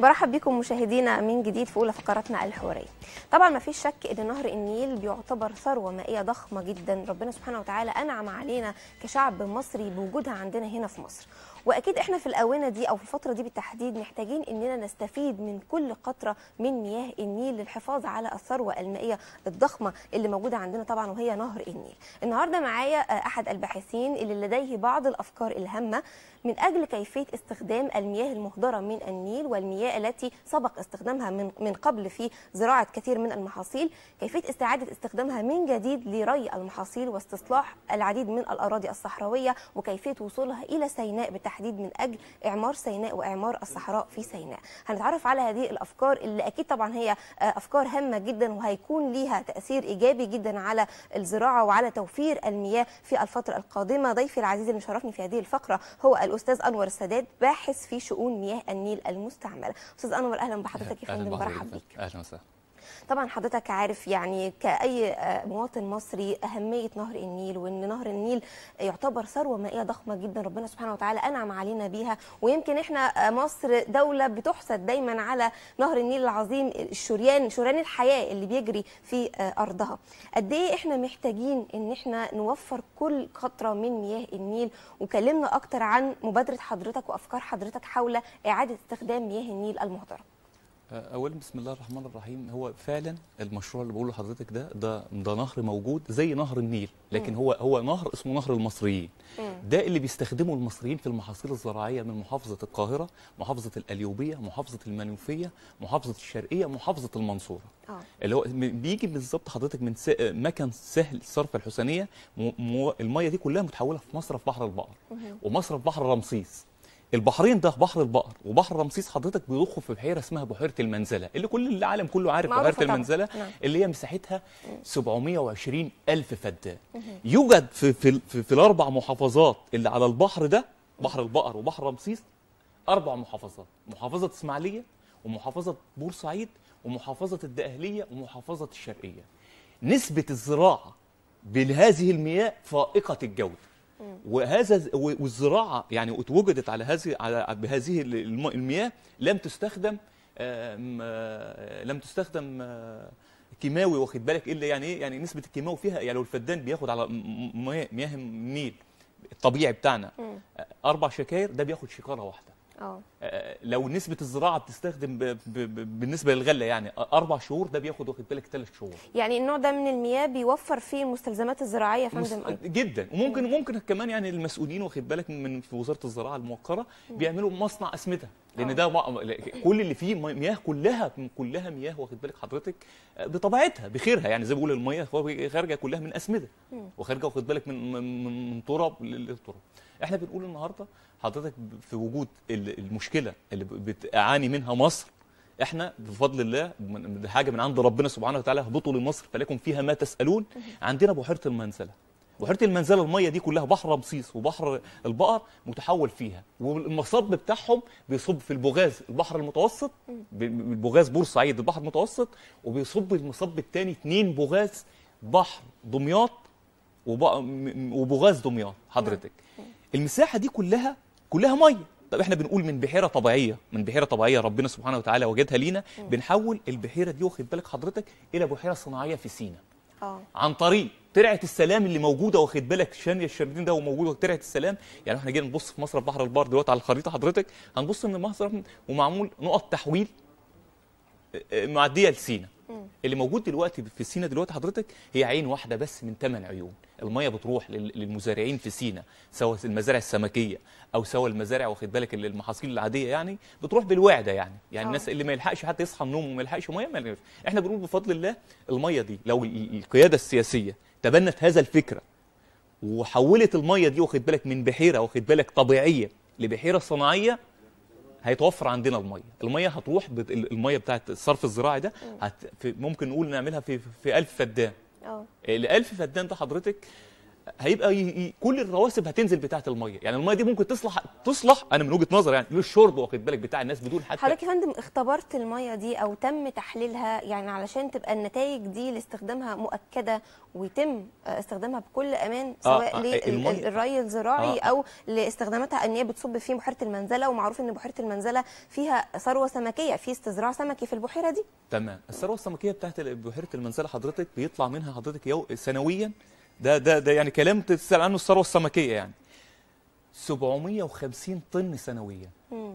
برحب بكم مشاهدينا من جديد في اولى فقراتنا الحواريه. طبعا ما فيش شك ان نهر النيل بيعتبر ثروه مائيه ضخمه جدا، ربنا سبحانه وتعالى انعم علينا كشعب مصري بوجودها عندنا هنا في مصر، واكيد احنا في الاونه دي او في الفتره دي بالتحديد محتاجين اننا نستفيد من كل قطره من مياه النيل للحفاظ على الثروه المائيه الضخمه اللي موجوده عندنا طبعا وهي نهر النيل النهارده معايا آه، احد الباحثين اللي لديه بعض الافكار الهامه من اجل كيفيه استخدام المياه المهدره من النيل والمياه التي سبق استخدامها من من قبل في زراعه كثير من المحاصيل كيفيه استعاده استخدامها من جديد لري المحاصيل واستصلاح العديد من الاراضي الصحراويه وكيفيه وصولها الى سيناء بتاع بالتحديد من اجل اعمار سيناء واعمار الصحراء في سيناء هنتعرف على هذه الافكار اللي اكيد طبعا هي آه، افكار هامه جدا وهيكون ليها تاثير ايجابي جدا على الزراعه وعلى توفير المياه في الفتره القادمه ضيفي العزيز اللي مشرفني في هذه الفقره هو الاستاذ انور السادات باحث في شؤون مياه النيل المستعمله استاذ انور اهلا بحضرتك يا فندم مرحبا بك اهلا وسهلا طبعا حضرتك عارف يعني كأي آه، مواطن مصري أهمية نهر النيل وأن نهر النيل يعتبر ثروة مائية ضخمة جدا ربنا سبحانه وتعالى أنعم علينا بيها ويمكن إحنا آه، مصر دولة بتحسد دايما على نهر النيل العظيم الشريان شريان الحياة اللي بيجري في آه، أرضها قد إيه إحنا محتاجين إن إحنا نوفر كل قطرة من مياه النيل وكلمنا أكتر عن مبادرة حضرتك وأفكار حضرتك حول إعادة استخدام مياه النيل المهدرة اولا بسم الله الرحمن الرحيم هو فعلا المشروع اللي بقوله لحضرتك ده ده ده نهر موجود زي نهر النيل لكن م. هو هو نهر اسمه نهر المصريين م. ده اللي بيستخدمه المصريين في المحاصيل الزراعيه من محافظه القاهره محافظه الاليوبيه محافظه المنوفيه محافظه الشرقيه محافظه المنصوره آه. اللي هو بيجي بالظبط حضرتك من مكان سهل صرف الحسينيه المايه الميه دي كلها متحوله في مصرف بحر البقر ومصرف بحر رمسيس البحرين ده بحر البقر وبحر رمسيس حضرتك بيضخوا في بحيره اسمها بحيره المنزله اللي كل العالم كله عارف بحيره طبعا. المنزله نعم. اللي هي مساحتها 720 الف فدان يوجد في, في في, في الاربع محافظات اللي على البحر ده بحر البقر وبحر رمسيس اربع محافظات محافظه اسماعيليه ومحافظه بورسعيد ومحافظه الدقهليه ومحافظه الشرقيه نسبه الزراعه بهذه المياه فائقه الجوده وهذا والزراعه يعني اتوجدت على هذه على بهذه المياه لم تستخدم آه، آه، لم تستخدم آه، كيماوي واخد بالك الا يعني ايه يعني نسبه الكيماوي فيها يعني لو الفدان بياخد على مياه النيل الطبيعي بتاعنا اربع شكاير ده بياخد شكاره واحده آه. آه، لو نسبه الزراعه بتستخدم ب ب بالنسبه للغله يعني اربع شهور ده بياخد واخد بالك ثلاث شهور يعني النوع ده من المياه بيوفر فيه المستلزمات الزراعيه فندم مست... جدا وممكن مم. ممكن كمان يعني المسؤولين واخد بالك من في وزاره الزراعه الموقره بيعملوا مصنع اسمده لان آه. ده كل اللي فيه مياه كلها كلها مياه واخد بالك حضرتك آه، بطبيعتها بخيرها يعني زي ما بقول المياه خارجه كلها من اسمده وخارجه واخد بالك من من من تراب للتراب احنا بنقول النهارده حضرتك في وجود المشكله اللي بتعاني منها مصر احنا بفضل الله حاجه من عند ربنا سبحانه وتعالى اهبطوا لمصر فلكم فيها ما تسالون عندنا بحيره المنزله بحيره المنزله الميه دي كلها بحر رمسيس وبحر البقر متحول فيها والمصب بتاعهم بيصب في البغاز البحر المتوسط البغاز بورسعيد البحر المتوسط وبيصب المصب الثاني اثنين بغاز بحر دمياط وبغاز دمياط حضرتك المساحه دي كلها كلها ميه طب احنا بنقول من بحيره طبيعيه من بحيره طبيعيه ربنا سبحانه وتعالى وجدها لينا بنحول البحيره دي واخد بالك حضرتك الى بحيره صناعيه في سينا آه. عن طريق ترعه السلام اللي موجوده واخد بالك شانيه الشردين ده وموجوده ترعه السلام يعني احنا جينا نبص في مصرف بحر البار دلوقتي على الخريطه حضرتك هنبص ان المصرف ومعمول نقط تحويل آه، آه، معديه لسينا اللي موجود دلوقتي في سينا دلوقتي حضرتك هي عين واحده بس من ثمان عيون الميه بتروح للمزارعين في سينا سواء المزارع السمكيه او سواء المزارع واخد بالك المحاصيل العاديه يعني بتروح بالوعده يعني يعني أوه. الناس اللي ما يلحقش حتى يصحى من نومه وما يلحقش ميه ما يلحقش. احنا بنقول بفضل الله الميه دي لو القياده السياسيه تبنت هذا الفكره وحولت الميه دي واخد بالك من بحيره واخد بالك طبيعيه لبحيره صناعيه هيتوفر عندنا الميه الميه هتروح الميه بتاعت الصرف الزراعي ده هت ممكن نقول نعملها في في 1000 فدان اه ال 1000 فدان ده حضرتك هيبقى ي... ي... كل الرواسب هتنزل بتاعه الميه يعني الميه دي ممكن تصلح تصلح انا من وجهه نظري يعني للشرب واخد بالك بتاع الناس بدون حتى حضرتك يا فندم اختبرت الميه دي او تم تحليلها يعني علشان تبقى النتائج دي لاستخدامها مؤكده ويتم آه، استخدامها بكل امان آه، سواء آه آه للري الزراعي آه او لاستخداماتها ان هي بتصب في بحيره المنزله ومعروف ان بحيره المنزله فيها ثروه سمكيه في استزراع سمكي في البحيره دي تمام الثروه السمكيه بتاعت بحيره المنزله حضرتك بيطلع منها حضرتك سنويا ده ده ده يعني كلام تسال عنه الثروه السمكيه يعني 750 طن سنويا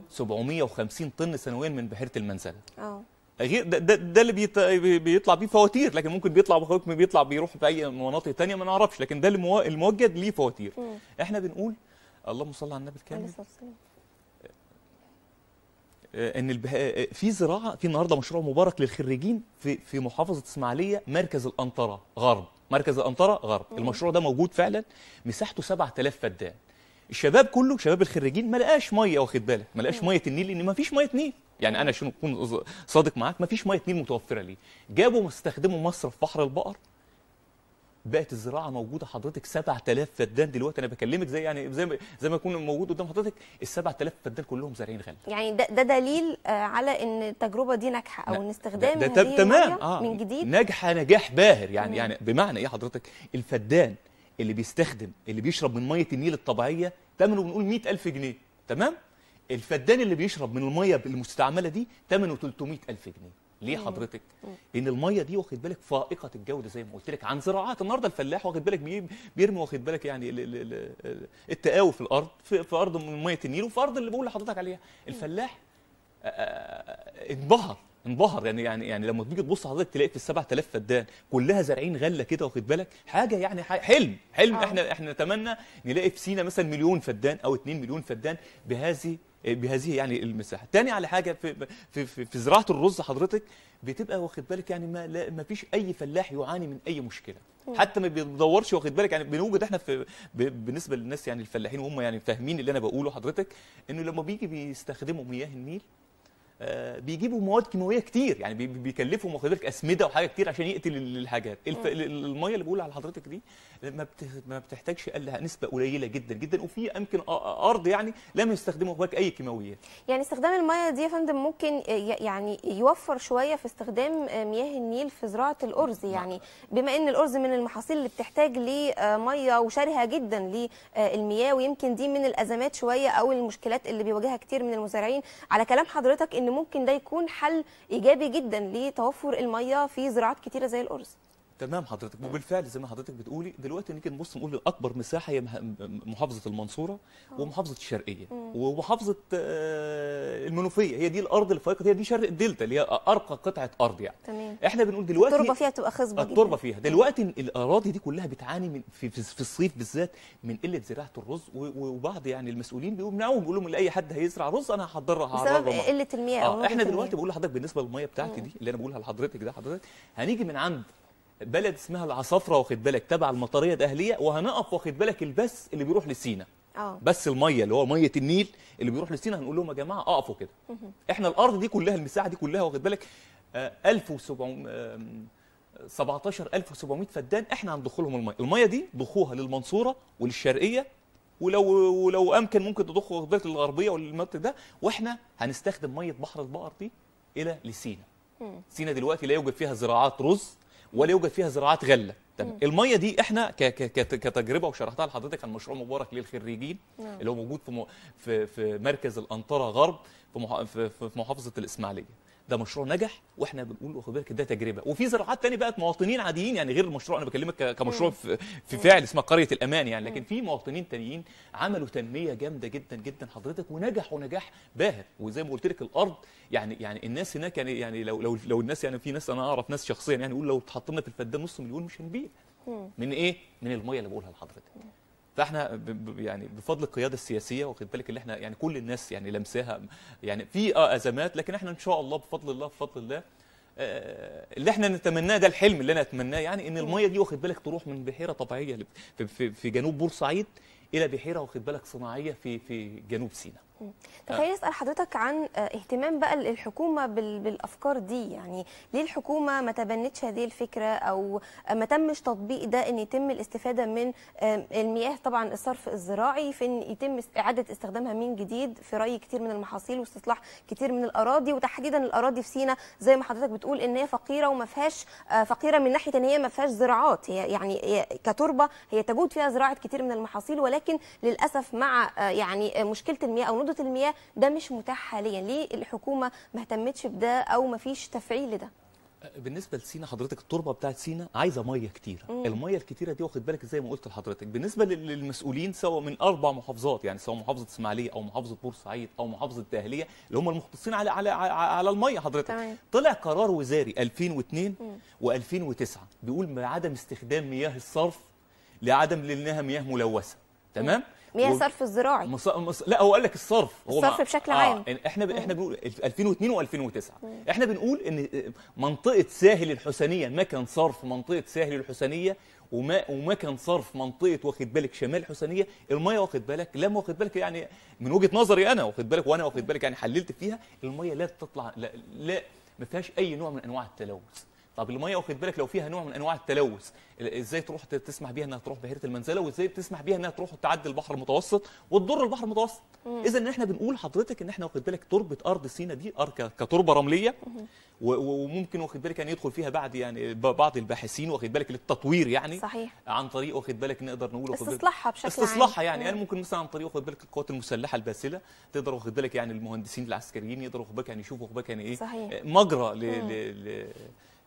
750 طن سنويا من بحيره المنزل اه غير ده, ده, ده اللي بيط... بيطلع بيه فواتير لكن ممكن بيطلع بحكم بيطلع بيروح في اي مناطق ثانيه ما نعرفش لكن ده المو... الموجد ليه فواتير مم. احنا بنقول اللهم صل على النبي الكريم آه، ان البه... آه، في زراعه في النهارده مشروع مبارك للخريجين في في محافظه اسماعيليه مركز الانطره غرب مركز القنطره غرب المشروع ده موجود فعلا مساحته 7000 فدان الشباب كله شباب الخريجين ما لقاش ميه واخد بالك ما لقاش ميه النيل لان ما فيش ميه نيل يعني انا عشان اكون صادق معاك ما فيش ميه نيل متوفره ليه جابوا استخدموا مصرف بحر البقر بقت الزراعه موجوده حضرتك 7000 فدان دلوقتي انا بكلمك زي يعني زي ما زي ما يكون موجود قدام حضرتك ال 7000 فدان كلهم زارعين غنم يعني ده, ده دليل آه، على ان التجربه دي ناجحه او ان استخدام ده, ده, ده تمام آه من جديد ناجحه نجاح باهر يعني مم. يعني بمعنى ايه حضرتك الفدان اللي بيستخدم اللي بيشرب من ميه النيل الطبيعيه ثمنه بنقول 100000 جنيه تمام الفدان اللي بيشرب من الميه المستعمله دي ثمنه 300000 جنيه ليه حضرتك؟ لان الميه دي واخد بالك فائقه الجوده زي ما قلت لك عن زراعات النهارده الفلاح واخد بالك بيرمي واخد بالك يعني التقاوي في الارض في ارض من ميه النيل وفي ارض اللي بقول لحضرتك عليها الفلاح آه، آه، انبهر انبهر يعني يعني يعني لما تيجي تبص حضرتك تلاقي في ال 7000 فدان كلها زارعين غله كده واخد بالك حاجه يعني حلم حلم آه. احنا احنا نتمنى نلاقي في سينا مثلا مليون فدان او 2 مليون فدان بهذه إيه، بهذه يعني المساحه تاني على حاجه في في في, في زراعه الرز حضرتك بتبقى واخد بالك يعني ما لا ما فيش اي فلاح يعاني من اي مشكله حتى ما بيدورش واخد بالك يعني بنوجد احنا في بالنسبه للناس يعني الفلاحين وهم يعني فاهمين اللي انا بقوله حضرتك انه لما بيجي بيستخدموا مياه النيل آه، بيجيبوا مواد كيماويه كتير يعني بيكلفوا واخد بالك اسمده وحاجه كتير عشان يقتل الحاجات الف... الميه اللي بقول على حضرتك دي ما, بت... ما بتحتاجش الا نسبه قليله جدا جدا وفي امكن ارض يعني لم يستخدموا هناك اي كيماويات يعني استخدام الميه دي يا فندم ممكن يعني يوفر شويه في استخدام مياه النيل في زراعه الارز نعم. يعني بما ان الارز من المحاصيل اللي بتحتاج لميه آه، وشرهه جدا للمياه آه، ويمكن دي من الازمات شويه او المشكلات اللي بيواجهها كتير من المزارعين على كلام حضرتك ان ممكن ده يكون حل ايجابي جدا لتوفر الميه في زراعات كتيره زي الارز تمام حضرتك نعم. وبالفعل زي ما حضرتك بتقولي دلوقتي نيجي نبص نقول اكبر مساحه هي محافظه المنصوره آه. ومحافظه الشرقيه ومحافظه آه، المنوفيه هي دي الارض الفائقه هي دي شرق الدلتا اللي هي ارقى قطعه ارض يعني تمام. احنا بنقول دلوقتي التربه فيها تبقى خصبه التربه فيها دلوقتي الاراضي دي كلها بتعاني من في, في الصيف بالذات من قله زراعه الرز وبعض يعني المسؤولين بيمنعوهم بيقولوا لهم اي حد هيزرع رز انا هحضرها بسبب قله المياه آه. احنا دلوقتي بقول لحضرتك بالنسبه للميه بتاعتي دي اللي انا بقولها لحضرتك ده حضرتك هنيجي من عند بلد اسمها العصافره واخد بالك تبع المطريه الاهليه وهنقف واخد بالك البث اللي بيروح لسينا اه بس الميه اللي هو ميه النيل اللي بيروح لسينا هنقول لهم يا جماعه اقفوا كده احنا الارض دي كلها المساحه دي كلها واخد بالك 1700 آه، 17700 فدان احنا هندخلهم الميه الميه دي ضخوها للمنصوره وللشرقيه ولو ولو امكن ممكن تضخ واخد بالك للغربيه والمنطقه ده واحنا هنستخدم ميه بحر البقر دي الى لسينا سينا دلوقتي لا يوجد فيها زراعات رز ولا يوجد فيها زراعات غله تمام الميه دي احنا ك ك كتجربه وشرحتها لحضرتك عن مشروع مبارك للخريجين نعم. اللي هو موجود في في في مركز الانطره غرب في في محافظه الاسماعيليه ده مشروع نجح واحنا بنقول واخد بالك ده تجربه وفي زراعات تانية بقت مواطنين عاديين يعني غير المشروع انا بكلمك كمشروع في, في فعل اسمها قريه الامان يعني لكن في مواطنين تانيين عملوا تنميه جامده جدا جدا حضرتك ونجحوا نجاح باهر وزي ما قلت لك الارض يعني يعني الناس هناك يعني يعني لو لو لو الناس يعني في ناس انا اعرف ناس شخصيا يعني يقول لو اتحطمنا في الفدان نص مليون مش هنبيع من ايه من الميه اللي بقولها لحضرتك فاحنا يعني بفضل القياده السياسيه واخد بالك اللي احنا يعني كل الناس يعني لمساها يعني في اه ازمات لكن احنا ان شاء الله بفضل الله بفضل الله آه، اللي احنا نتمناه ده الحلم اللي انا اتمناه يعني ان الميه دي واخد بالك تروح من بحيره طبيعيه في, في جنوب بورسعيد الى بحيره واخد بالك صناعيه في في جنوب سيناء تخيل اسال حضرتك عن آه، اهتمام بقى الحكومه بالافكار دي يعني ليه الحكومه ما تبنتش هذه الفكره او ما تمش تطبيق ده ان يتم الاستفاده من آه، المياه طبعا الصرف الزراعي في ان يتم اعاده استخدامها من جديد في ري كتير من المحاصيل واستصلاح كتير من الاراضي وتحديدا الاراضي في سينا زي ما حضرتك بتقول ان هي فقيره وما فيهاش آه، فقيره من ناحيه ان هي ما فيهاش زراعات هي يعني كتربه هي تجود فيها زراعه كتير من المحاصيل ولكن للاسف مع يعني مشكله المياه او ندرة قدره المياه ده مش متاح حاليا ليه الحكومه ما اهتمتش بده او ما فيش تفعيل لده بالنسبه لسينا حضرتك التربه بتاعت سينا عايزه ميه كتيره مم. الميه الكتيره دي واخد بالك زي ما قلت لحضرتك بالنسبه للمسؤولين سواء من اربع محافظات يعني سواء محافظه اسماعيليه او محافظه بورسعيد او محافظه الدهليه اللي هم المختصين على على على الميه حضرتك تمام. طلع قرار وزاري 2002 و2009 بيقول بعدم استخدام مياه الصرف لعدم لانها مياه ملوثه تمام مم. مياه صرف الزراعي مص... مص... لا هو قال لك الصرف هو الصرف مع... بشكل آه، عام آه. احنا ب... احنا بنقول 2002 و2009 احنا بنقول ان آه، منطقه ساهل الحسينيه ما كان صرف منطقه ساهل الحسينيه وما وما كان صرف منطقه واخد بالك شمال الحسينيه الميه واخد بالك لما واخد بالك يعني من وجهه نظري انا واخد بالك وانا واخد بالك يعني حللت فيها الميه لا تطلع لا, لا ما فيهاش اي نوع من انواع التلوث طب الميه واخد بالك لو فيها نوع من انواع التلوث ازاي تروح تسمح بيها انها تروح بحيره المنزله وازاي تسمح بيها انها تروح وتعدي البحر المتوسط وتضر البحر المتوسط اذا احنا بنقول حضرتك ان احنا واخد بالك تربه ارض سينا دي كتربه رمليه وممكن واخد بالك يعني يدخل فيها بعد يعني بعض الباحثين واخد بالك للتطوير يعني صحيح عن طريق واخد بالك نقدر نقول استصلاحها بشكل استصلاحها يعني, يعني ممكن مثلا عن طريق واخد بالك القوات المسلحه الباسله تقدر واخد بالك يعني المهندسين العسكريين يقدروا واخد بالك يعني يشوفوا واخد بالك يعني ايه صحيح. مجرى ل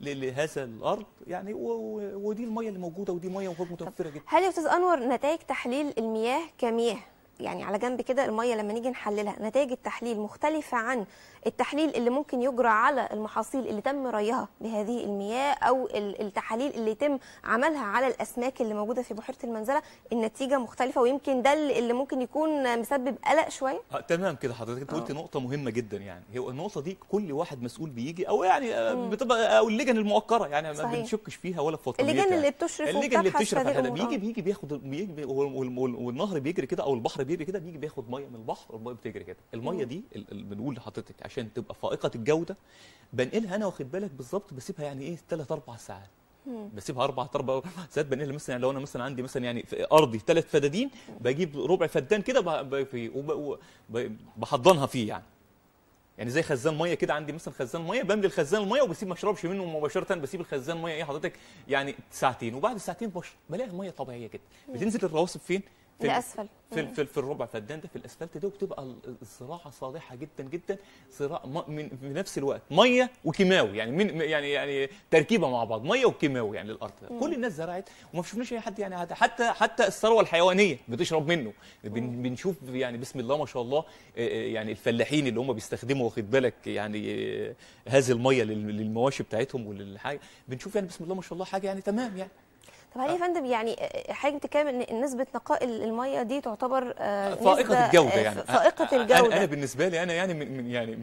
لهذا الارض يعني ودي الميه اللي موجوده ودي ميه متوفره جدا هل يا استاذ انور نتائج تحليل المياه كمياه يعني على جنب كده الميه لما نيجي نحللها نتائج التحليل مختلفه عن التحليل اللي ممكن يجرى على المحاصيل اللي تم ريها بهذه المياه او التحاليل اللي يتم عملها على الاسماك اللي موجوده في بحيره المنزله النتيجه مختلفه ويمكن ده اللي ممكن يكون مسبب قلق شويه آه تمام كده حضرتك انت قلت آه. نقطه مهمه جدا يعني هي النقطه دي كل واحد مسؤول بيجي او يعني آه، بتبقى آه، او اللجن المؤقره يعني ما بنشكش فيها ولا في اللجنه يعني. اللي بتشرف اللجنه اللي بتشرف بيجي بيجي بياخد بيجي والنهر بيجري كده او البحر بديهي كده بيجي بياخد ميه من البحر والميه بتجري كده الميه دي بنقول لحضرتك عشان تبقى فائقه الجوده بنقلها انا واخد بالك بالظبط بسيبها يعني ايه 3 4 ساعات بسيبها اربع اربع ساعات بنقلها مثلا يعني لو انا مثلا عندي مثلا يعني في ارضي ثلاث فدادين بجيب ربع فدان كده بحضنها فيه يعني يعني زي خزان ميه كده عندي مثلا خزان ميه بملي الخزان الميه وبسيب ما اشربش منه مباشره بسيب الخزان ميه ايه حضرتك يعني ساعتين وبعد ساعتين بشرب بلاقي الميه طبيعيه جدا بتنزل الرواسب فين؟ في الاسفل في, في, في الربع فدان ده في الاسفلت ده وبتبقى الزراعه صالحه جدا جدا صراع من في نفس الوقت ميه وكيماوي يعني من يعني يعني تركيبه مع بعض ميه وكيماوي يعني الارض ده. كل الناس زرعت وما شفناش اي حد يعني حتى حتى الثروه الحيوانيه بتشرب منه بنشوف يعني بسم الله ما شاء الله يعني الفلاحين اللي هم بيستخدموا واخد بالك يعني هذه الميه للمواشي بتاعتهم وللحاجه بنشوف يعني بسم الله ما شاء الله حاجه يعني تمام يعني طب هل يا فندم يعني حضرتك بتتكلم ان نسبه نقاء الميه دي تعتبر آه، فائقه الجوده آه، يعني فائقه الجوده انا بالنسبه لي انا يعني من يعني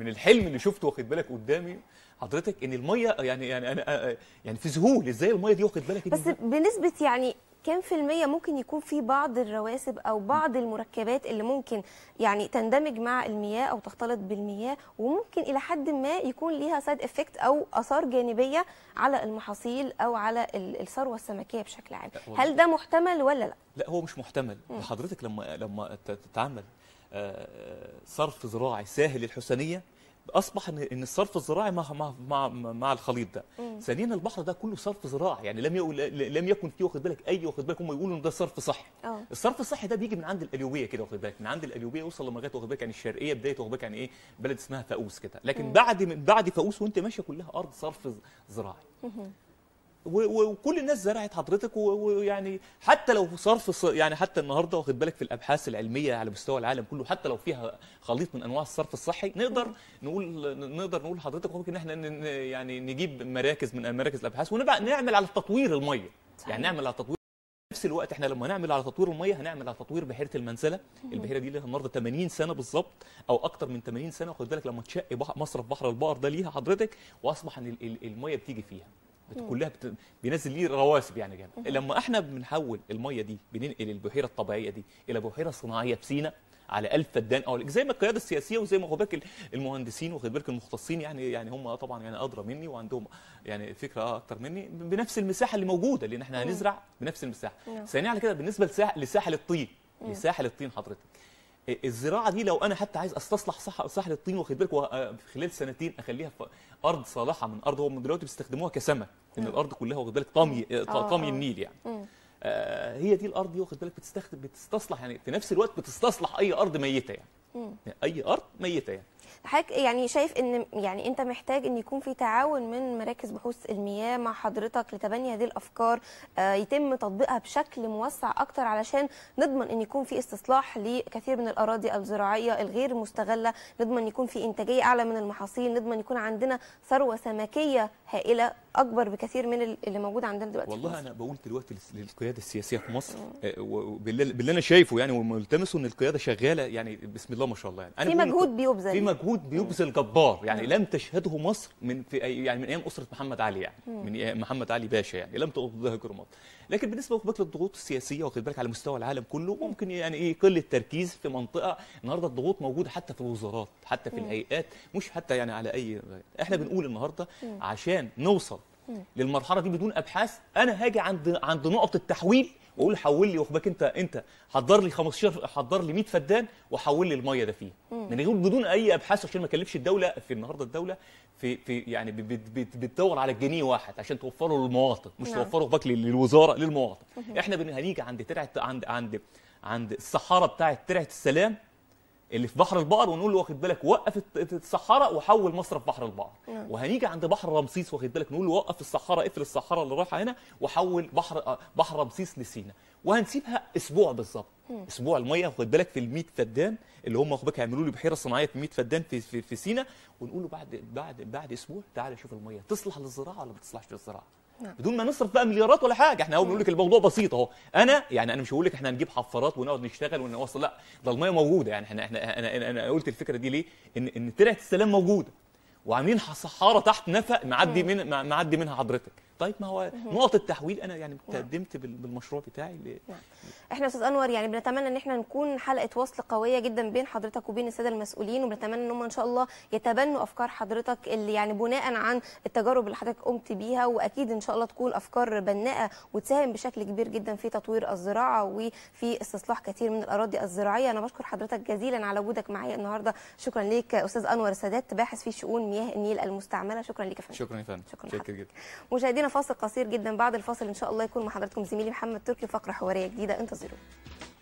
من الحلم اللي شفته واخد بالك قدامي حضرتك ان الميه يعني يعني انا يعني في ذهول ازاي الميه دي واخد بالك بس بنسبه يعني كم في المية ممكن يكون في بعض الرواسب أو بعض المركبات اللي ممكن يعني تندمج مع المياه أو تختلط بالمياه وممكن إلى حد ما يكون ليها سايد افكت أو آثار جانبية على المحاصيل أو على الثروة السمكية بشكل عام هل ده محتمل ولا لا؟ لا هو مش محتمل م. حضرتك لما لما تتعمل آه، صرف زراعي ساهل للحسنية اصبح ان الصرف الزراعي مع مع مع, مع الخليط ده ثانيا البحر ده كله صرف زراعي يعني لم لم يكن فيه واخد بالك اي واخد بالك هم يقولوا ان ده صرف صحي آه. الصرف الصحي ده بيجي من عند الاليوبيه كده واخد بالك من عند الاليوبيه لما جت واخد بالك يعني الشرقيه بدايه واخد بالك يعني ايه بلد اسمها فاوس كده لكن مم. بعد من بعد فاوس وانت ماشيه كلها ارض صرف زراعي وكل الناس زرعت حضرتك ويعني حتى لو صرف يعني حتى النهارده واخد بالك في الابحاث العلميه على مستوى العالم كله حتى لو فيها خليط من انواع الصرف الصحي نقدر نقول نقدر نقول لحضرتك ممكن احنا يعني نجيب مراكز من مراكز الابحاث ونعمل على تطوير الميه يعني نعمل على تطوير نفس الوقت احنا لما نعمل على تطوير الميه هنعمل على تطوير بحيره المنزله البحيره دي لها النهارده 80 سنه بالظبط او اكتر من 80 سنه وخد بالك لما تشق مصرف بحر البقر ده ليها حضرتك واصبح ان الميه بتيجي فيها كلها بت... بينزل ليه رواسب يعني جامد لما احنا بنحول الميه دي بننقل البحيره الطبيعيه دي الى بحيره صناعيه في سينا على ألف فدان او زي ما القياده السياسيه وزي ما خد بالك المهندسين وخد بالك المختصين يعني يعني هم طبعا يعني ادرى مني وعندهم يعني فكره اكتر مني بنفس المساحه اللي موجوده لان احنا هنزرع بنفس المساحه نعم. ثانيا على كده بالنسبه لساحل الطين نعم. لساحل الطين حضرتك الزراعه دي لو انا حتى عايز استصلح صح ساحل الطين واخد بالك خلال سنتين اخليها في ارض صالحه من ارض هم دلوقتي بيستخدموها كسمك ان الارض كلها واخد بالك طامي طامي آه، آه. النيل يعني آه هي دي الارض دي واخد بالك بتستخدم بتستصلح يعني في نفس الوقت بتستصلح اي ارض ميته يعني, يعني اي ارض ميته يعني حضرتك يعني شايف ان يعني انت محتاج ان يكون في تعاون من مراكز بحوث المياه مع حضرتك لتبني هذه الافكار آه، يتم تطبيقها بشكل موسع اكتر علشان نضمن ان يكون في استصلاح لكثير من الاراضي الزراعيه الغير مستغله نضمن يكون في انتاجيه اعلى من المحاصيل نضمن يكون عندنا ثروه سمكيه هائله اكبر بكثير من اللي موجود عندنا دلوقتي والله انا بقول دلوقتي للقياده السياسيه في مصر آه، باللي انا شايفه يعني وملتمسه ان القياده شغاله يعني بسم الله ما شاء الله يعني في مجهود بيبذل مجهود بيبذل جبار يعني نعم. لم تشهده مصر من في يعني من ايام اسره محمد علي يعني من محمد علي باشا يعني لم تظهر مصر لكن بالنسبه واخد الضغوط للضغوط السياسيه واخد بالك على مستوى العالم كله ممكن يعني ايه قله تركيز في منطقه النهارده الضغوط موجوده حتى في الوزارات حتى في الهيئات مش حتى يعني على اي احنا بنقول النهارده عشان نوصل للمرحله دي بدون ابحاث انا هاجي عند عند نقط التحويل واقول حول لي واخد انت انت حضر لي 15 حضر لي 100 فدان وحول لي الميه ده فيه من يعني غير بدون اي ابحاث عشان ما اكلفش الدوله في النهارده الدوله في في يعني بتدور على الجنيه واحد عشان توفره للمواطن مش نعم. توفره خباك للوزاره للمواطن احنا هنيجي عند ترعه عند عند عند الصحاره بتاعه ترعه السلام اللي في بحر البقر ونقول له واخد بالك وقف الصحراء وحول مصر في بحر البقر نعم. وهنيجي عند بحر رمسيس واخد بالك نقول له وقف الصحراء اقفل الصحراء اللي رايحه هنا وحول بحر آه، بحر رمسيس لسينا وهنسيبها اسبوع بالظبط اسبوع الميه واخد بالك في ال 100 فدان اللي هم واخد بالك هيعملوا لي بحيره صناعيه في 100 فدان في في, في سينا ونقول له بعد بعد بعد اسبوع تعالى شوف الميه تصلح للزراعه ولا ما تصلحش للزراعه نعم. بدون ما نصرف بقى مليارات ولا حاجه احنا اهو بنقول لك الموضوع بسيط اهو انا يعني انا مش هقول لك احنا هنجيب حفارات ونقعد نشتغل ونوصل لا ده الميه موجوده يعني احنا احنا انا انا قلت الفكره دي ليه ان ان طلعت السلام موجوده وعاملين صحاره تحت نفق معدي من معدي منها حضرتك طيب ما هو نقطه التحويل انا يعني تقدمت بالمشروع بتاعي ل... احنا استاذ انور يعني بنتمنى ان احنا نكون حلقه وصل قويه جدا بين حضرتك وبين الساده المسؤولين وبنتمنى ان هم ان شاء الله يتبنوا افكار حضرتك اللي يعني بناء عن التجارب اللي حضرتك قمت بيها واكيد ان شاء الله تكون افكار بناءه وتساهم بشكل كبير جدا في تطوير الزراعه وفي استصلاح كثير من الاراضي الزراعيه انا بشكر حضرتك جزيلا على وجودك معايا النهارده شكرا ليك استاذ انور السادات باحث في شؤون مياه النيل المستعمله شكرا لك يا فندم شكرا يا فندم شكرا, شكرا جدا مشاهدينا فاصل قصير جدا بعد الفاصل ان شاء الله يكون مع حضراتكم زميلي محمد تركي فقره حواريه جديده انتظروا